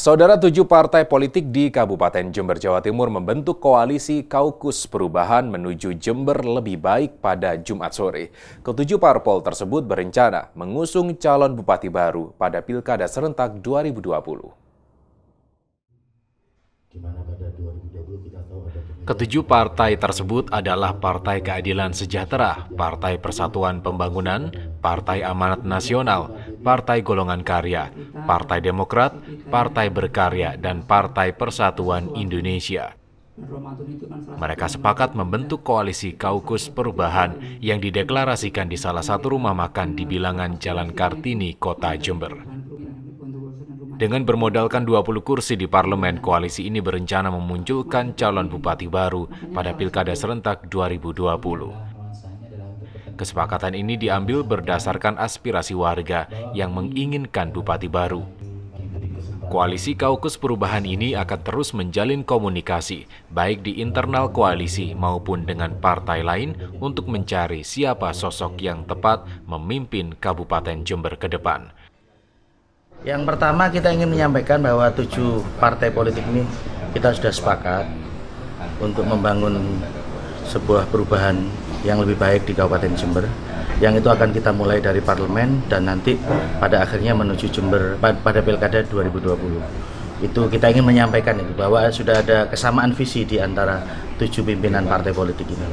Saudara tujuh partai politik di Kabupaten Jember, Jawa Timur membentuk koalisi kaukus perubahan menuju Jember lebih baik pada Jumat sore. Ketujuh parpol tersebut berencana mengusung calon bupati baru pada Pilkada Serentak 2020. Ketujuh partai tersebut adalah Partai Keadilan Sejahtera, Partai Persatuan Pembangunan, Partai Amanat Nasional, Partai Golongan Karya, Partai Demokrat, Partai Berkarya, dan Partai Persatuan Indonesia. Mereka sepakat membentuk koalisi kaukus perubahan yang dideklarasikan di salah satu rumah makan di bilangan Jalan Kartini, Kota Jember. Dengan bermodalkan 20 kursi di parlemen, koalisi ini berencana memunculkan calon bupati baru pada Pilkada serentak 2020. Kesepakatan ini diambil berdasarkan aspirasi warga yang menginginkan bupati baru. Koalisi Kaukus Perubahan ini akan terus menjalin komunikasi, baik di internal koalisi maupun dengan partai lain untuk mencari siapa sosok yang tepat memimpin Kabupaten Jember ke depan. Yang pertama kita ingin menyampaikan bahwa tujuh partai politik ini kita sudah sepakat untuk membangun sebuah perubahan yang lebih baik di Kabupaten Jember yang itu akan kita mulai dari parlemen dan nanti pada akhirnya menuju Jember pada pilkada 2020 itu kita ingin menyampaikan itu bahwa sudah ada kesamaan visi di antara tujuh pimpinan partai politik ini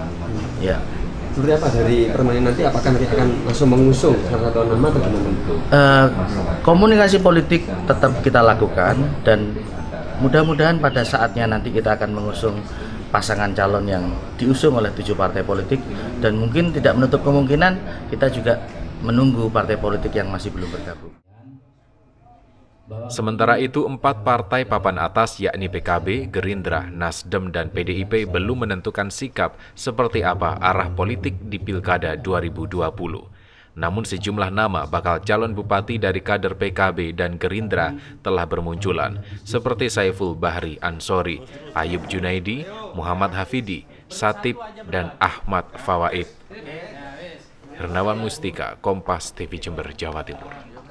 ya seperti apa dari permainan nanti apakah nanti akan langsung mengusung salah satu nama atau gimana uh, komunikasi politik tetap kita lakukan dan mudah-mudahan pada saatnya nanti kita akan mengusung pasangan calon yang diusung oleh tujuh partai politik dan mungkin tidak menutup kemungkinan kita juga menunggu partai politik yang masih belum bergabung. Sementara itu, empat partai papan atas yakni PKB, Gerindra, Nasdem, dan PDIP belum menentukan sikap seperti apa arah politik di Pilkada 2020. Namun sejumlah nama bakal calon bupati dari kader PKB dan Gerindra telah bermunculan, seperti Saiful Bahri Ansori, Ayub Junaidi, Muhammad Hafidi, Satib, dan Ahmad Fawaid. Hernawan Mustika, Kompas TV Jember, Jawa Timur.